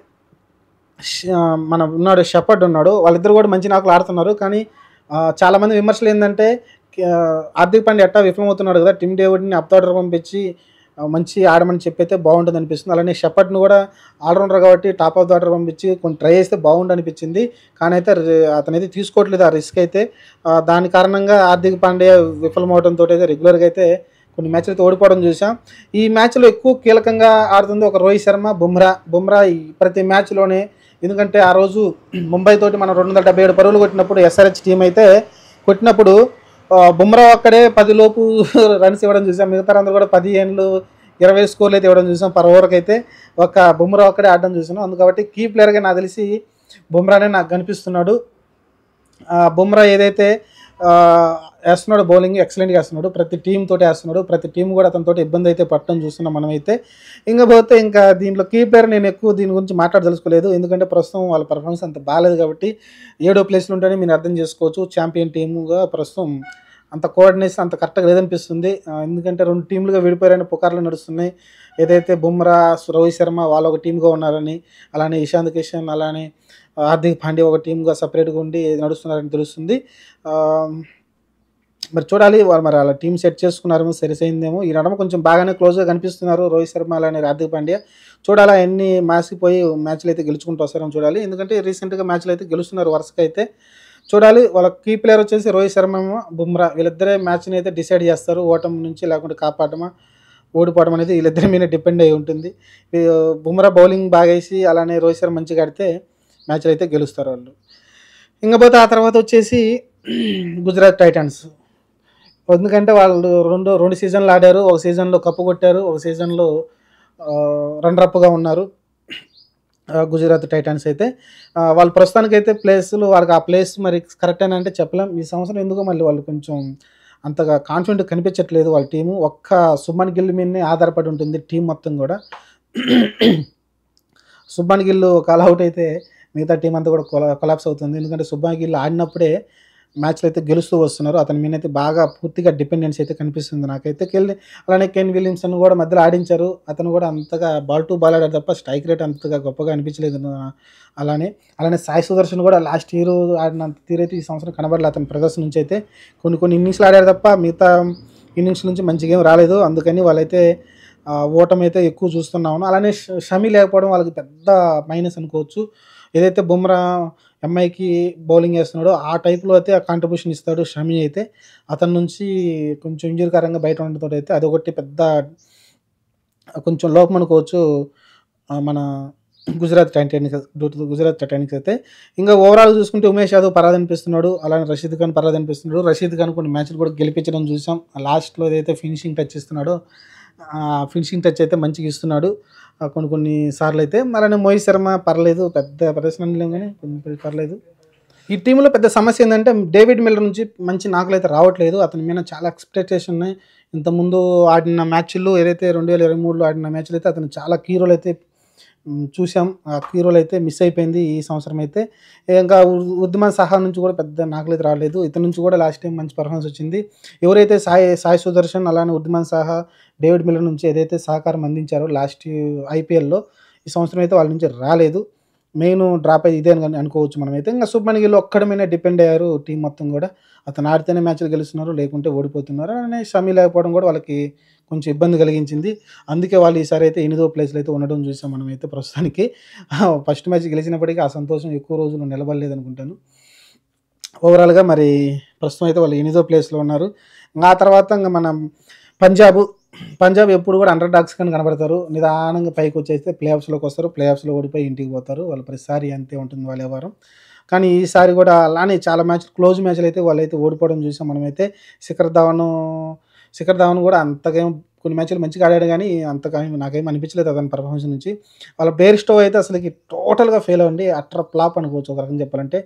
మన ఉన్నాడు షెపర్డ్ ఉన్నాడు వాళ్ళిద్దరు కూడా మంచి నాకులు ఆడుతున్నారు కానీ చాలామంది విమర్శలు ఏంటంటే హార్దిక్ పాండ్య ఎట్టా విఫలమవుతున్నాడు కదా టిమ్ డేవిడ్ని అప్ ఆర్డర్ పంపించి మంచి ఆడమని చెప్పైతే బాగుంటుంది అనిపిస్తుంది అలానే షపట్ను కూడా ఆల్రౌండర్ కాబట్టి టాప్ ఆఫ్ ద ఆర్డర్ పంపించి కొన్ని ట్రై చేస్తే బాగుండు అనిపించింది కానీ అయితే అతనైతే తీసుకోవట్లేదు ఆ రిస్క్ అయితే దాని కారణంగా హార్దిక్ పాండ్యా విఫలమవడంతో అయితే రెగ్యులర్గా అయితే కొన్ని మ్యాచ్లు అయితే ఓడిపోవడం చూసాం ఈ మ్యాచ్లో ఎక్కువ కీలకంగా ఆడుతుంది ఒక రోహిత్ శర్మ బుమ్రా బుమ్రా ప్రతి మ్యాచ్లోనే ఎందుకంటే ఆ రోజు ముంబైతోటి మనం రెండు వందల డెబ్బై ఏడు పరుగులు కొట్టినప్పుడు ఎస్ఆర్హెచ్ టీం అయితే కొట్టినప్పుడు బుమ్రా ఒక్కడే పదిలోపు రన్స్ ఇవ్వడం చూసాం మిగతా అందరూ కూడా పదిహేనులు ఇరవై స్కోర్లు అయితే ఇవ్వడం చూసాం పర్ ఓవర్కి అయితే ఒక బుమ్రా ఒక్కడే ఆడడం చూసాను అందుకబట్టి కాబట్టి కీ ప్లేయర్గా నాకు తెలిసి బుమ్రానే నాకు కనిపిస్తున్నాడు బుమ్రా ఏదైతే వేస్తున్నాడు బౌలింగ్ ఎక్సలెంట్గా వేస్తున్నాడు ప్రతి టీం తోటి వేస్తున్నాడు ప్రతి టీం కూడా అతనితో ఇబ్బంది అయితే పట్టడం చూస్తున్నాం మనమైతే ఇంకా పోతే ఇంకా దీంట్లో కీపర్ నేను ఎక్కువ దీని గురించి మాట్లాడదలుచుకోలేదు ఎందుకంటే ప్రస్తుతం వాళ్ళ పర్ఫార్మెన్స్ అంత బాగాలేదు కాబట్టి ఏడో ప్లేస్లో ఉంటేనే మీరు అర్థం చేసుకోవచ్చు ఛాంపియన్ టీముగా ప్రస్తుతం అంత కోఆర్డినేషన్ అంత కరెక్ట్గా లేదనిపిస్తుంది ఎందుకంటే రెండు టీంలుగా విడిపోయారని పుకార్లు నడుస్తున్నాయి ఏదైతే బుమ్రా రోహిత్ శర్మ వాళ్ళు ఒక టీమ్గా ఉన్నారని అలానే ఇషాంత్ కిషన్ అలానే హార్దిక్ పాండ్య ఒక టీమ్గా సపరేట్గా ఉండి నడుస్తున్నారని తెలుస్తుంది మరి చూడాలి వాళ్ళు మరి అలా టీం సెట్ చేసుకున్నారు సరిసైందేమో ఈ నడమ కొంచెం బాగానే క్లోజ్గా కనిపిస్తున్నారు రోహిత్ శర్మ అలానే రాధిక్ పాండ్యా చూడాలి అన్ని మాసిపోయి మ్యాచ్లు అయితే గెలుచుకుంటూ వస్తారని చూడాలి ఎందుకంటే రీసెంట్గా మ్యాచ్లు అయితే గెలుస్తున్నారు వరుసగా అయితే చూడాలి వాళ్ళ కీ ప్లేయర్ వచ్చేసి రోహిత్ శర్మ బుమ్రా వీళ్ళిద్దరే మ్యాచ్ని అయితే డిసైడ్ చేస్తారు ఓటం నుంచి లేకుంటే కాపాడమా ఓడిపోవడం అనేది వీళ్ళిద్దరి మీద డిపెండ్ అయి ఉంటుంది బుమ్రా బౌలింగ్ బాగా అలానే రోహిత్ శర్మ మంచిగా ఆడితే మ్యాచ్లు అయితే గెలుస్తారు వాళ్ళు ఇంకపోతే ఆ తర్వాత వచ్చేసి గుజరాత్ టైటన్స్ ఎందుకంటే వాళ్ళు రెండు రెండు సీజన్లు ఆడారు ఒక సీజన్లో కప్పు కొట్టారు ఒక సీజన్లో రన్నరప్గా ఉన్నారు గుజరాత్ టైటాన్స్ అయితే వాళ్ళు ప్రస్తుతానికైతే ప్లేస్లు వాళ్ళకి ఆ ప్లేస్ మరి కరెక్ట్ అని అంటే చెప్పలేం ఈ సంవత్సరం ఎందుకు మళ్ళీ వాళ్ళు కొంచెం అంతగా కాన్ఫిడెంట్ కనిపించట్లేదు వాళ్ళ టీము ఒక్క సుమన్ గిల్ మీదనే ఆధారపడి ఉంటుంది టీం మొత్తం కూడా సుబ్బాన్ గిల్లు కాల్ అవుట్ అయితే మిగతా టీం అంతా కూడా కొలాప్స్ అవుతుంది ఎందుకంటే సుబ్బాన్ గిల్ ఆడినప్పుడే మ్యాచ్లు అయితే గెలుస్తూ వస్తున్నారు అతని మీద అయితే బాగా పూర్తిగా డిపెండెన్స్ అయితే కనిపిస్తుంది నాకైతే కెళ్ళి అలానే కెన్ విలియమ్సన్ కూడా మధ్యలో ఆడించారు అతను కూడా అంతగా బాల్ టు బాల్ ఆడారు తప్ప స్ట్రైక్ రేట్ అంతగా గొప్పగా అనిపించలేదు అలానే అలానే సాయి సుదర్శన్ కూడా లాస్ట్ ఇయర్ ఆడినంత తీరైతే ఈ సంవత్సరం కనబడలేదు అతని ప్రదర్శన నుంచి అయితే కొన్ని కొన్ని ఇన్నింగ్స్లు ఆడారు తప్ప మిగతా ఇన్నింగ్స్ నుంచి మంచి గేమ్ రాలేదు అందుకని వాళ్ళైతే ఓటమి అయితే ఎక్కువ చూస్తున్నాము అలానే షమి లేకపోవడం వాళ్ళకి పెద్ద మైనస్ అనుకోవచ్చు ఏదైతే బుమ్రా ఎంఐకి బౌలింగ్ వేస్తున్నాడు ఆ టైప్లో అయితే ఆ కాంట్రిబ్యూషన్ ఇస్తాడు షమి అయితే అతని నుంచి కొంచెం ఇంజురీకరంగా బయట ఉండటంతో అయితే అదొకటి పెద్ద కొంచెం లోపం అనుకోవచ్చు మన గుజరాత్ టైటానిక్స్ గుజరాత్ టైటానిక్స్ అయితే ఇంకా ఓవరాల్ చూసుకుంటే ఉమేష్ యాదవ్ పరాది అనిపిస్తున్నాడు అలానే రషీద్ ఖాన్ పరాది అనిపిస్తున్నాడు రషీద్ ఖాన్ కొన్ని మ్యాచ్లు కూడా గెలిపించడం చూసాం లాస్ట్లో ఏదైతే ఫినిషింగ్ టచ్ ఇస్తున్నాడో ఫినిషింగ్ టచ్ అయితే మంచిగా ఇస్తున్నాడు కొన్ని కొన్ని సార్లు అయితే అలానే మోహిత్ శర్మ పర్లేదు పెద్ద ప్రదర్శన లేం కానీ పర్లేదు ఈ టీంలో పెద్ద సమస్య ఏంటంటే డేవిడ్ మిల్లర్ నుంచి మంచి నాకులు అయితే రావట్లేదు అతని మీద చాలా ఎక్స్పెక్టేషన్ ఉన్నాయి ఇంతకుముందు ఆడిన మ్యాచ్లు ఏదైతే రెండు వేల ఇరవై మూడులో ఆడిన మ్యాచ్లు అయితే అతను చాలా కీరోలు అయితే చూసాం ఆ హీరోలు అయితే మిస్ అయిపోయింది ఈ సంవత్సరం అయితే ఇంకా ఉద్యమ సహా నుంచి కూడా పెద్ద నాకులైతే రాలేదు ఇతని నుంచి కూడా లాస్ట్ టైం మంచి పర్ఫార్మెన్స్ వచ్చింది ఎవరైతే సాయి సాయి సుదర్శన్ అలానే ఉద్యమన్ సహా డేవిడ్ మిల్లర్ నుంచి ఏదైతే సహకారం అందించారో లాస్ట్ ఐపీఎల్లో ఈ సంవత్సరం అయితే వాళ్ళ నుంచి రాలేదు మెయిన్ డ్రాప్ అయితే ఇదే అనుకోవచ్చు మనం అయితే ఇంకా శుభ్మన్ గిల్ ఒక్కడి మీద డిపెండ్ అయ్యారు టీం మొత్తం కూడా అతను ఆడితేనే మ్యాచ్లు గెలుస్తున్నారు లేకుంటే ఓడిపోతున్నారు అనే షమీ లేకపోవడం కూడా వాళ్ళకి కొంచెం ఇబ్బంది కలిగించింది అందుకే వాళ్ళు ఈసారి అయితే ఎనిమిదో ప్లేస్లో అయితే ఉండడం చూసాం మనం అయితే ప్రస్తుతానికి ఫస్ట్ మ్యాచ్ గెలిచినప్పటికీ ఆ సంతోషం ఎక్కువ రోజులు నిలబడలేదు అనుకుంటాను ఓవరాల్గా మరి ప్రస్తుతం అయితే వాళ్ళు ఎనిమిదో ప్లేస్లో ఉన్నారు ఆ తర్వాత ఇంకా మనం పంజాబ్ పంజాబ్ ఎప్పుడు కూడా అండర్ డాగ్స్ కానీ కనబడతారు నిదానంగా పైకి వచ్చేస్తే ప్లే ఆఫ్స్లోకి వస్తారు ప్లే ఆఫ్స్లో ఓడిపోయి ఇంటికి పోతారు వాళ్ళు ప్రతిసారి అంతే ఉంటుంది వాళ్ళ వారం కానీ ఈసారి కూడా అలానే చాలా మ్యాచ్లు క్లోజ్ మ్యాచ్లు అయితే వాళ్ళైతే ఓడిపోవడం చూసాం మనమైతే శిఖర్ ధవన్ శిఖర్ ధావన్ కూడా అంతకేం కొన్ని మ్యాచ్లు మంచిగా ఆడాడు కానీ అంతగా నాకేం అనిపించలేదు అతని పర్ఫార్మెన్స్ నుంచి వాళ్ళ బేర్ స్టో అయితే అసలుకి టోటల్గా ఫెయిల్ అవ్వండి అట్ర ప్లాప్ అనుకోవచ్చు ఒక రకంగా చెప్పాలంటే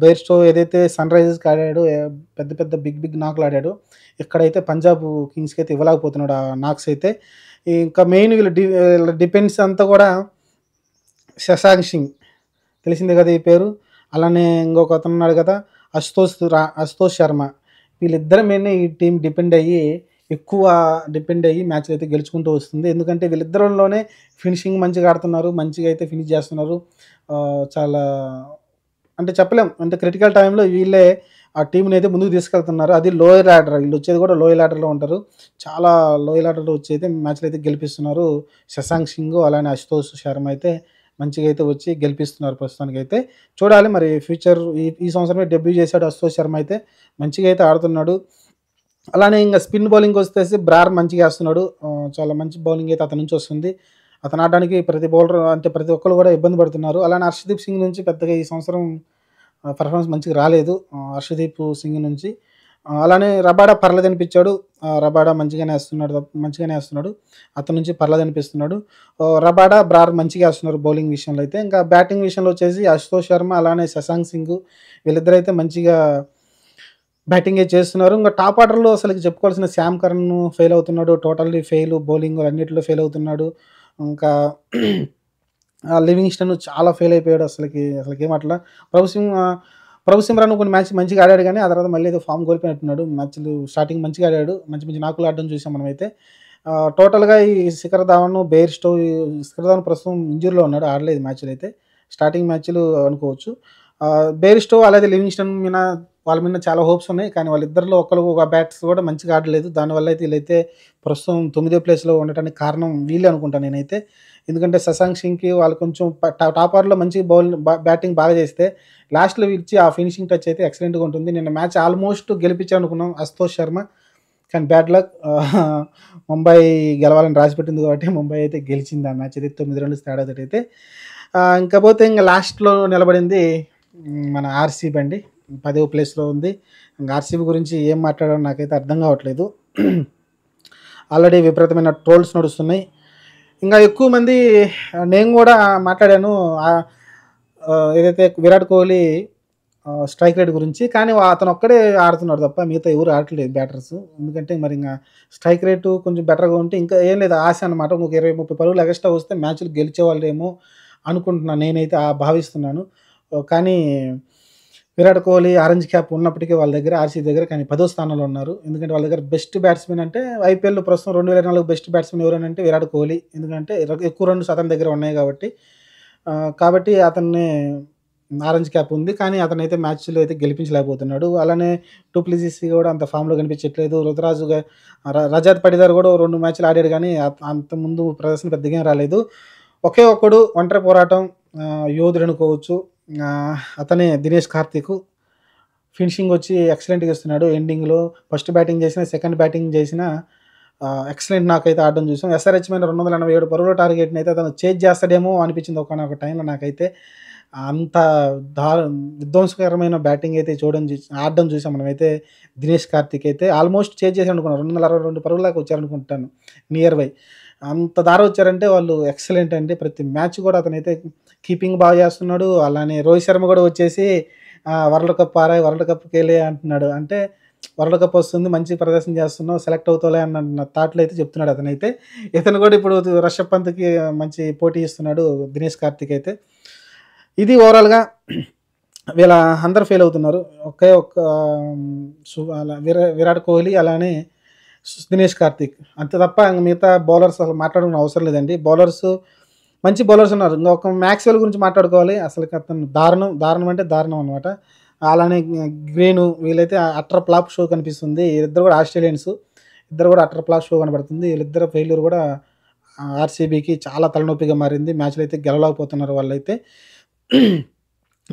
బేర్ స్టో ఏదైతే సన్ రైజర్స్కి ఆడాడు పెద్ద పెద్ద బిగ్ బిగ్ నాకులు ఆడాడు ఇక్కడైతే పంజాబ్ కింగ్స్కి అయితే ఇవ్వలేకపోతున్నాడు ఆ నాక్స్ అయితే ఇంకా మెయిన్ వీళ్ళ డిఫెన్స్ అంతా కూడా శశాంక్ సింగ్ తెలిసిందే కదా ఈ పేరు అలానే ఇంకొక అతను ఉన్నాడు కదా అశుతోష్ రా అశుతోష్ శర్మ వీళ్ళిద్దరి మీదనే ఈ టీం డిపెండ్ అయ్యి ఎక్కువ డిపెండ్ అయ్యి మ్యాచ్లు అయితే గెలుచుకుంటూ వస్తుంది ఎందుకంటే వీళ్ళిద్దరంలోనే ఫినిషింగ్ మంచిగా ఆడుతున్నారు మంచిగా అయితే ఫినిష్ చేస్తున్నారు చాలా అంటే చెప్పలేం అంటే క్రిటికల్ టైంలో వీళ్ళే ఆ టీంని అయితే ముందుకు తీసుకెళ్తున్నారు అది లోయర్ ఆర్డర్ వీళ్ళు వచ్చేది కూడా లోయర్ ఆర్డర్లో ఉంటారు చాలా లోయర్ ఆర్డర్లో వచ్చి అయితే మ్యాచ్లు అయితే గెలిపిస్తున్నారు శశాంక్ సింగ్ అలానే అశుతోష్ శర్మ అయితే మంచిగా అయితే వచ్చి గెలిపిస్తున్నారు ప్రస్తుతానికి అయితే చూడాలి మరి ఫ్యూచర్ ఈ ఈ సంవత్సరమే డెబ్యూ చేశాడు అశోక్ శర్మ అయితే మంచిగా అయితే ఆడుతున్నాడు అలానే ఇంకా స్పిన్ బౌలింగ్ వస్తేసి బ్రార్ మంచిగా వేస్తున్నాడు చాలా మంచి బౌలింగ్ అయితే అతని నుంచి వస్తుంది అతను ఆడడానికి ప్రతి బౌలర్ అంటే ప్రతి ఒక్కరు కూడా ఇబ్బంది పడుతున్నారు అలానే హర్షదీప్ సింగ్ నుంచి పెద్దగా ఈ సంవత్సరం పర్ఫార్మెన్స్ మంచిగా రాలేదు హర్షదీప్ సింగ్ నుంచి అలానే రబాడా పర్లేదు అనిపించాడు రబాడా మంచిగానే వేస్తున్నాడు మంచిగానే వేస్తున్నాడు అతని నుంచి పర్లేదు అనిపిస్తున్నాడు రబాడా బ్రార్ మంచిగా వేస్తున్నారు బౌలింగ్ విషయంలో అయితే ఇంకా బ్యాటింగ్ విషయంలో వచ్చేసి అశుతోష్ శర్మ అలానే శశాంక్ సింగ్ వీళ్ళిద్దరైతే అయితే మంచిగా బ్యాటింగ్ చేస్తున్నారు ఇంకా టాప్ ఆర్డర్లో అసలు చెప్పుకోవాల్సిన శామ్ కరణ్ ఫెయిల్ అవుతున్నాడు టోటల్లీ ఫెయిల్ బౌలింగ్ అన్నిటిలో ఫెయిల్ అవుతున్నాడు ఇంకా లివింగ్స్టన్ చాలా ఫెయిల్ అయిపోయాడు అసలుకి అసలుకి ఏమట్లా ప్రభు సింగ్ ప్రభు సింహరాన్ కొన్ని మ్యాచ్ మంచిగా ఆడాడు కానీ ఆ తర్వాత మళ్ళీ ఏదో ఫామ్ కోల్పోయినట్టున్నాడు మ్యాచ్లు స్టార్టింగ్ మంచిగా ఆడాడు మంచి మంచి నాకులు ఆడడం చూసాం మనమైతే టోటల్గా ఈ శిఖర్ ధావన్ బెయిర్ స్టో శిఖర్ ధావన్ ప్రస్తుతం ఇంజూరీలో ఉన్నాడు ఆడలేదు మ్యాచ్లు అయితే స్టార్టింగ్ మ్యాచ్లు అనుకోవచ్చు బెయిర్ స్టో అలాగే లివింగ్స్టన్ మీద వాళ్ళ మీద చాలా హోప్స్ ఉన్నాయి కానీ వాళ్ళిద్దరిలో ఒకరు ఒక బ్యాట్స్ కూడా మంచిగా ఆడలేదు దానివల్ల అయితే వీళ్ళైతే ప్రస్తుతం తొమ్మిదో ప్లేస్లో ఉండటానికి కారణం వీళ్ళే అనుకుంటాను నేనైతే ఎందుకంటే శశాంక్ సింగ్కి వాళ్ళు కొంచెం టాప్ ఆర్లో మంచి బౌల్ బ్యాటింగ్ బాగా చేస్తే లాస్ట్లో ఇచ్చి ఆ ఫినిషింగ్ టచ్ అయితే ఎక్సలెంట్గా ఉంటుంది నిన్న మ్యాచ్ ఆల్మోస్ట్ గెలిపించాను అస్తోష్ శర్మ కానీ బ్యాడ్ లక్ ముంబై గెలవాలని రాసిపెట్టింది కాబట్టి ముంబై అయితే గెలిచింది ఆ మ్యాచ్ అయితే తొమ్మిది రెండు తేడా అయితే ఇంకపోతే ఇంకా లాస్ట్లో నిలబడింది మన ఆర్సీబీ అండి పదో ప్లేస్లో ఉంది ఆర్సీబీ గురించి ఏం మాట్లాడాలో నాకైతే అర్థం కావట్లేదు ఆల్రెడీ విపరీతమైన ట్రోల్స్ నడుస్తున్నాయి ఇంకా ఎక్కువ మంది నేను కూడా మాట్లాడాను ఏదైతే విరాట్ కోహ్లీ స్ట్రైక్ రేట్ గురించి కానీ అతను ఒక్కడే ఆడుతున్నాడు తప్ప మిగతా ఎవరు ఆడట్లేదు బ్యాటర్స్ ఎందుకంటే మరి ఇంకా స్ట్రైక్ రేటు కొంచెం బెటర్గా ఉంటే ఇంకా ఏం లేదు ఆశ అనమాట ఇంకొక ఇరవై ముప్పై పరుగులు ఎగస్ట్రా వస్తే మ్యాచ్లు గెలిచేవాళ్ళేమో అనుకుంటున్నాను నేనైతే భావిస్తున్నాను కానీ విరాట్ కోహ్లీ ఆరెంజ్ క్యాప్ ఉన్నప్పటికీ వాళ్ళ దగ్గర ఆర్సీ దగ్గర కానీ పదో స్థానంలో ఉన్నారు ఎందుకంటే వాళ్ళ దగ్గర బెస్ట్ బ్యాట్స్మెన్ అంటే ఐపీఎల్ ప్రస్తుతం రెండు వేల నాలుగు బెస్ట్ బ్యాట్స్మెన్ ఎవరంటే విరాట్ కోహ్లీ ఎందుకంటే ఎక్కువ రెండు శాతం దగ్గర ఉన్నాయి కాబట్టి కాబట్టి అతన్ని ఆరెంజ్ క్యాప్ ఉంది కానీ అతనైతే మ్యాచ్లో అయితే గెలిపించలేకపోతున్నాడు అలానే టూప్లిసిసి కూడా అంత ఫామ్లో కనిపించట్లేదు రుతురాజు రజాత్ పడిదార్ కూడా రెండు మ్యాచ్లు ఆడాడు కానీ అంత ముందు ప్రదర్శన పెద్దగా రాలేదు ఒకే ఒక్కడు ఒంటరి పోరాటం యోధుడు అనుకోవచ్చు అతనే దినేష్ కార్తీక్ ఫినిషింగ్ వచ్చి ఎక్సలెంట్గా ఇస్తున్నాడు ఎండింగ్లో ఫస్ట్ బ్యాటింగ్ చేసిన సెకండ్ బ్యాటింగ్ చేసిన ఎక్సలెంట్ నాకైతే ఆడడం చూసాం ఎస్ఆర్హెచ్ మీద రెండు వందల ఎనభై ఏడు పరుగుల టార్గెట్ని అయితే అతను చేజ్ చేస్తాడేమో అనిపించింది ఒక టైంలో నాకైతే అంత దారు విధ్వంసకరమైన బ్యాటింగ్ అయితే చూడడం చూసి ఆడడం చూసాం మనమైతే దినేష్ కార్తిక్ అయితే ఆల్మోస్ట్ చేజ్ చేసి అనుకున్నాను రెండు వందల అరవై రెండు పరుగులకు వచ్చారనుకుంటాను నియర్ బై అంత దారి వచ్చారంటే వాళ్ళు ఎక్సలెంట్ అండి ప్రతి మ్యాచ్ కూడా అతనైతే కీపింగ్ బాగా చేస్తున్నాడు అలానే రోహిత్ శర్మ కూడా వచ్చేసి వరల్డ్ కప్ ఆరాయి వరల్డ్ కప్కి వెళ్ళే అంటున్నాడు అంటే వరల్డ్ కప్ వస్తుంది మంచి ప్రదర్శన చేస్తున్నావు సెలెక్ట్ అవుతావులే అన్న థాట్లు అయితే చెప్తున్నాడు అతనైతే ఇతను కూడా ఇప్పుడు రిషబ్ పంత్కి మంచి పోటీ ఇస్తున్నాడు దినేష్ కార్తిక్ అయితే ఇది ఓవరాల్గా వీళ్ళ అందరు ఫెయిల్ అవుతున్నారు ఒకే ఒక్క విరా విరాట్ కోహ్లీ అలానే దినేష్ కార్తిక్ అంతే తప్ప మిగతా బౌలర్స్ అసలు మాట్లాడుకునే అవసరం లేదండి బౌలర్స్ మంచి బౌలర్స్ ఉన్నారు ఇంకొక మ్యాక్స్వెల్ గురించి మాట్లాడుకోవాలి అసలు అతను దారుణం దారుణం అంటే దారుణం అనమాట అలానే గ్రీను వీళ్ళైతే అట్ర ప్లాప్ షో కనిపిస్తుంది వీళ్ళిద్దరు కూడా ఆస్ట్రేలియన్స్ ఇద్దరు కూడా అట్ర ప్లాప్ షో కనబడుతుంది వీళ్ళిద్దరు ఫెయిల్యూర్ కూడా ఆర్సీబీకి చాలా తలనొప్పిగా మారింది మ్యాచ్లు అయితే గెలవలేకపోతున్నారు వాళ్ళైతే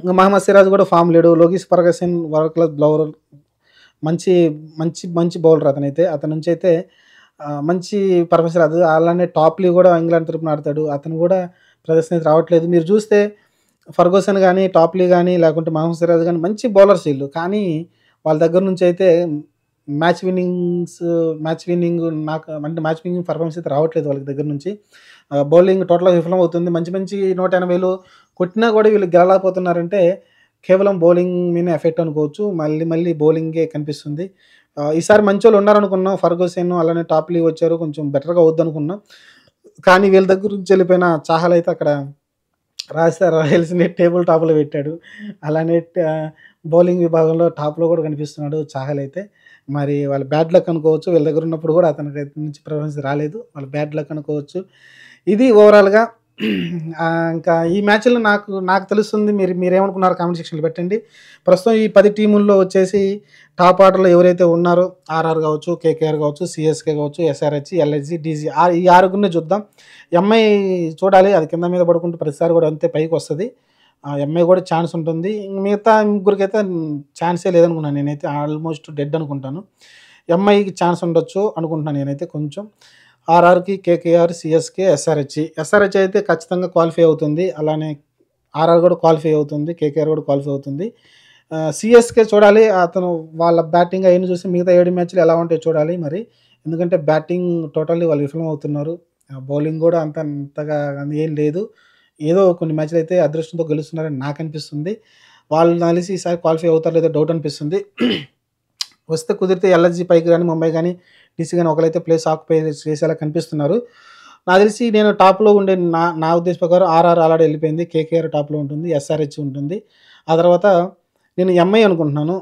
ఇంకా మహమ్మద్ సిరాజ్ కూడా ఫామ్ లేడు Lockie Ferguson world class bowler మంచి మంచి మంచి బౌలర్ అతనైతే అతని నుంచి అయితే మంచి పర్పస్ రాదు అలానే టాప్లీ కూడా ఇంగ్లాండ్ తరపున ఆడతాడు అతను కూడా ప్రదర్శన అయితే రావట్లేదు మీరు చూస్తే ఫర్గోసన్ కానీ టాప్లీ కానీ లేకుంటే మహమ్మద్ సిరాజ్ కానీ మంచి బౌలర్స్ వీళ్ళు కానీ వాళ్ళ దగ్గర నుంచి అయితే మ్యాచ్ విన్నింగ్స్ మ్యాచ్ విన్నింగ్ నాకు అంటే మ్యాచ్ విన్నింగ్ పర్ఫార్మెన్స్ అయితే రావట్లేదు వాళ్ళ దగ్గర నుంచి బౌలింగ్ టోటల్గా విఫలం అవుతుంది మంచి మంచి నూట ఎనభైలు కొట్టినా కూడా వీళ్ళు గెలలేకపోతున్నారంటే కేవలం బౌలింగ్ మీద ఎఫెక్ట్ అనుకోవచ్చు మళ్ళీ మళ్ళీ బౌలింగే కనిపిస్తుంది ఈసారి మంచి వాళ్ళు ఉన్నారనుకున్నాం ఫర్గోసేన్ అలానే టాప్ లీవ్ వచ్చారు కొంచెం బెటర్గా వద్దనుకున్నాం కానీ వీళ్ళ దగ్గర నుంచి వెళ్ళిపోయిన చాహల్ అయితే అక్కడ రాజస్థాన్ రాయల్స్ని టేబుల్ టాప్లో పెట్టాడు అలానే బౌలింగ్ విభాగంలో టాప్లో కూడా కనిపిస్తున్నాడు చాహల్ అయితే మరి వాళ్ళ బ్యాడ్ లక్ అనుకోవచ్చు వీళ్ళ దగ్గర ఉన్నప్పుడు కూడా అతనికి నుంచి ప్రిఫరెన్స్ రాలేదు వాళ్ళ బ్యాడ్ లక్ అనుకోవచ్చు ఇది ఓవరాల్గా ఇంకా ఈ మ్యాచ్లో నాకు నాకు తెలుస్తుంది మీరు మీరేమనుకున్నారు కామెంట్ సెక్షన్లో పెట్టండి ప్రస్తుతం ఈ పది టీముల్లో వచ్చేసి టాప్ ఆర్డర్లో ఎవరైతే ఉన్నారో ఆర్ఆర్ కావచ్చు కేకేఆర్ కావచ్చు సిఎస్కే కావచ్చు ఎస్ఆర్హెచ్ ఎల్హెచ్జి డీజీ ఈ ఆరుగురిని చూద్దాం ఎంఐ చూడాలి అది కింద మీద పడుకుంటే ప్రతిసారి కూడా అంతే పైకి వస్తుంది ఎంఐ కూడా ఛాన్స్ ఉంటుంది మిగతా ముగ్గురికి అయితే ఛాన్సే లేదనుకున్నాను నేనైతే ఆల్మోస్ట్ డెడ్ అనుకుంటాను ఎంఐకి ఛాన్స్ ఉండొచ్చు అనుకుంటున్నాను నేనైతే కొంచెం ఆర్ఆర్కి కేకేఆర్ సిఎస్కే ఎస్ఆర్హెచ్ ఎస్ఆర్హెచ్ అయితే ఖచ్చితంగా క్వాలిఫై అవుతుంది అలానే ఆర్ఆర్ కూడా క్వాలిఫై అవుతుంది కేకేఆర్ కూడా క్వాలిఫై అవుతుంది సిఎస్కే చూడాలి అతను వాళ్ళ బ్యాటింగ్ అయిన చూసి మిగతా ఏడు మ్యాచ్లు ఎలా ఉంటాయో చూడాలి మరి ఎందుకంటే బ్యాటింగ్ టోటల్లీ వాళ్ళు విఫలం అవుతున్నారు బౌలింగ్ కూడా అంత అంతగా ఏం లేదు ఏదో కొన్ని మ్యాచ్లు అయితే అదృష్టంతో గెలుస్తున్నారని నాకు అనిపిస్తుంది వాళ్ళు కలిసి ఈసారి క్వాలిఫై అవుతారు లేదో డౌట్ అనిపిస్తుంది వస్తే కుదిరితే ఎల్ఎస్జీ పైకి కానీ ముంబై కానీ డీసీ కానీ ఒకరైతే ప్లేస్ ఆక్యుపై చేసేలా కనిపిస్తున్నారు నా తెలిసి నేను టాప్లో ఉండే నా నా ఉద్దేశ ప్రకారం ఆర్ఆర్ ఆల్రెడీ వెళ్ళిపోయింది కేకేఆర్ టాప్లో ఉంటుంది ఎస్ఆర్హెచ్ ఉంటుంది ఆ తర్వాత నేను ఎంఐ అనుకుంటున్నాను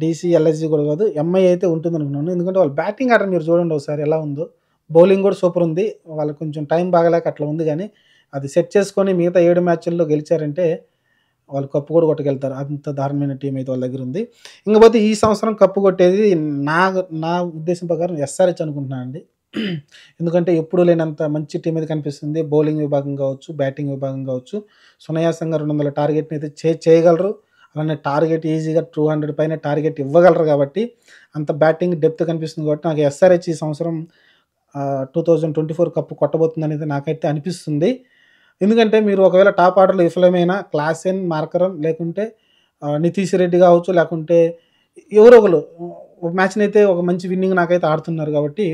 డీసీ ఎల్ఎస్జీ కూడా కాదు ఎంఐ అయితే ఉంటుంది అనుకున్నాను ఎందుకంటే వాళ్ళ బ్యాటింగ్ ఆర్డర్ మీరు చూడండి ఒకసారి ఎలా ఉందో బౌలింగ్ కూడా సూపర్ ఉంది వాళ్ళకి కొంచెం టైం బాగలేక అట్లా ఉంది కానీ అది సెట్ చేసుకొని మిగతా ఏడు మ్యాచ్ల్లో గెలిచారంటే వాళ్ళు కప్పు కూడా కొట్టుకెళ్తారు అంత దారుణమైన టీం అయితే వాళ్ళ దగ్గర ఉంది ఇంకపోతే ఈ సంవత్సరం కప్పు కొట్టేది నా నా ఉద్దేశం ప్రకారం ఎస్ఆర్హెచ్ అనుకుంటున్నానండి ఎందుకంటే ఎప్పుడూ లేనంత మంచి టీం అయితే కనిపిస్తుంది బౌలింగ్ విభాగం కావచ్చు బ్యాటింగ్ విభాగం కావచ్చు సునాయాసంగా రెండు వందల టార్గెట్ని అయితే చే చేయగలరు అలానే టార్గెట్ ఈజీగా టూ హండ్రెడ్ పైన టార్గెట్ ఇవ్వగలరు కాబట్టి అంత బ్యాటింగ్ డెప్త్ కనిపిస్తుంది కాబట్టి నాకు ఎస్ఆర్హెచ్ ఈ సంవత్సరం two thousand twenty four cup కొట్టబోతుందనేది నాకైతే అనిపిస్తుంది ఎందుకంటే మీరు ఒకవేళ టాప్ ఆర్డర్లో విఫలమైనా క్లాసెన్ మార్కరం లేకుంటే నితీష్ రెడ్డి కావచ్చు లేకుంటే ఎవరో ఒకరు మ్యాచ్ని అయితే ఒక మంచి విన్నింగ్ నాకైతే ఆడుతున్నారు కాబట్టి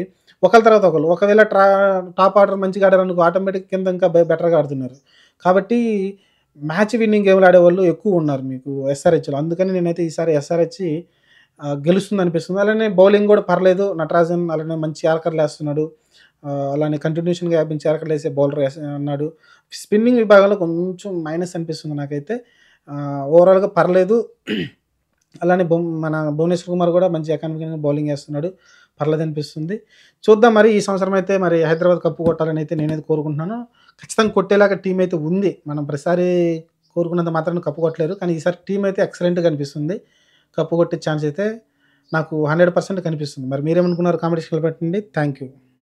ఒకళ్ళ తర్వాత ఒకరు ఒకవేళ ట్రా టాప్ ఆర్డర్ మంచిగా ఆడారనుకో ఆటోమేటిక్ కింద ఇంకా బెటర్గా ఆడుతున్నారు కాబట్టి మ్యాచ్ విన్నింగ్ గేమ్లు ఆడేవాళ్ళు ఎక్కువ ఉన్నారు మీకు ఎస్ఆర్హెచ్లో అందుకని నేనైతే ఈసారి ఎస్ఆర్హెచ్ గెలుస్తుంది అనిపిస్తుంది అలానే బౌలింగ్ కూడా పర్లేదు నటరాజన్ అలానే మంచి యార్కర్లు వేస్తున్నాడు అలానే కంటిన్యూషన్గా యాభై యార్కర్లు వేసే బౌలర్ అన్నాడు స్పిన్నింగ్ విభాగంలో కొంచెం మైనస్ అనిపిస్తుంది నాకైతే ఓవరాల్గా పర్లేదు అలానే మన భువనేశ్వర్ కుమార్ కూడా మంచి ఎకానమిక్గా బౌలింగ్ వేస్తున్నాడు పర్లేదు అనిపిస్తుంది చూద్దాం మరి ఈ సంవత్సరం అయితే మరి హైదరాబాద్ కప్పు కొట్టాలని అయితే నేనైతే కోరుకుంటున్నాను ఖచ్చితంగా కొట్టేలాగా టీం అయితే ఉంది మనం ప్రతిసారి కోరుకున్నంత మాత్రం కప్పు కొట్టలేరు కానీ ఈసారి టీం అయితే ఎక్సలెంట్గా కనిపిస్తుంది కప్పు కొట్టే ఛాన్స్ అయితే నాకు హండ్రెడ్ పర్సెంట్ కనిపిస్తుంది మరి మీరేమనుకున్నారు కామెంట్స్కి పెట్టండి థ్యాంక్ యూ